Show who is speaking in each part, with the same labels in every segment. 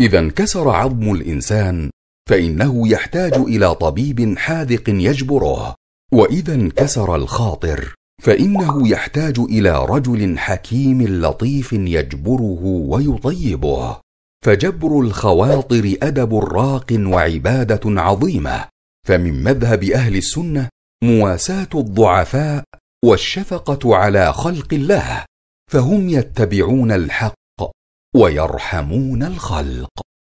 Speaker 1: اذا انكسر عظم الانسان فانه يحتاج الى طبيب حاذق يجبره واذا انكسر الخاطر فانه يحتاج الى رجل حكيم لطيف يجبره ويطيبه فجبر الخواطر ادب راق وعباده عظيمه فمن مذهب اهل السنه مواساه الضعفاء والشفقه على خلق الله فهم يتبعون الحق ويرحمون الخلق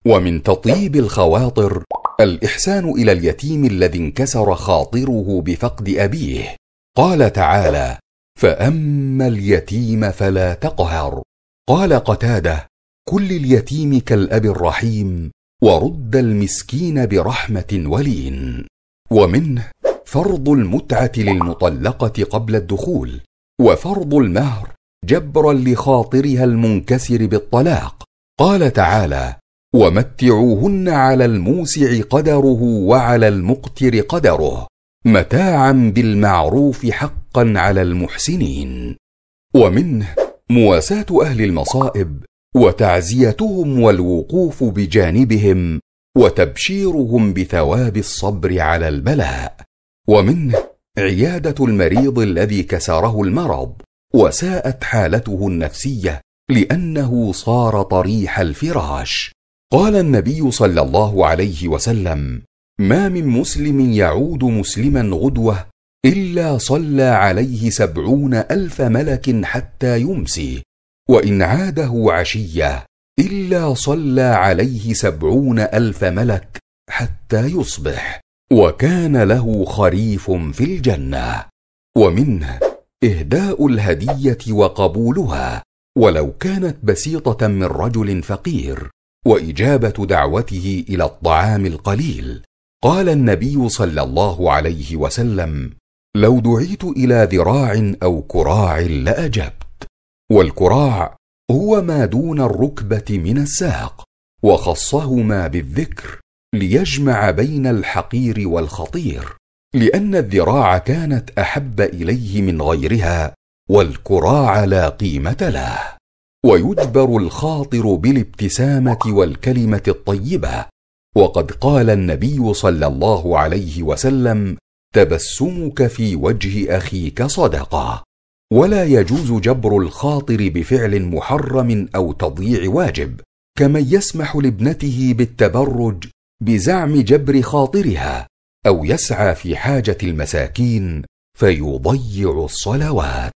Speaker 1: ومن تطيب الخواطر الاحسان الى اليتيم الذي انكسر خاطره بفقد ابيه قال تعالى فاما اليتيم فلا تقهر قال قتاده كل اليتيم كالاب الرحيم ورد المسكين برحمه ولين ومنه فرض المتعه للمطلقه قبل الدخول وفرض المهر جبرا لخاطرها المنكسر بالطلاق قال تعالى ومتعوهن على الموسع قدره وعلى المقتر قدره متاعا بالمعروف حقا على المحسنين ومنه مواساه اهل المصائب وتعزيتهم والوقوف بجانبهم وتبشيرهم بثواب الصبر على البلاء ومنه عياده المريض الذي كسره المرض وساءت حالته النفسيه لانه صار طريح الفراش قال النبي صلى الله عليه وسلم ما من مسلم يعود مسلما غدوه الا صلى عليه سبعون الف ملك حتى يمسي وان عاده عشيه الا صلى عليه سبعون الف ملك حتى يصبح وكان له خريف في الجنه ومنه اهداء الهديه وقبولها ولو كانت بسيطه من رجل فقير واجابه دعوته الى الطعام القليل قال النبي صلى الله عليه وسلم لو دعيت الى ذراع او كراع لاجبت والكراع هو ما دون الركبه من الساق وخصهما بالذكر ليجمع بين الحقير والخطير لان الذراع كانت احب اليه من غيرها والكراع لا قيمه له ويجبر الخاطر بالابتسامه والكلمه الطيبه وقد قال النبي صلى الله عليه وسلم تبسمك في وجه اخيك صدقه ولا يجوز جبر الخاطر بفعل محرم او تضييع واجب كمن يسمح لابنته بالتبرج بزعم جبر خاطرها او يسعى في حاجه المساكين فيضيع الصلوات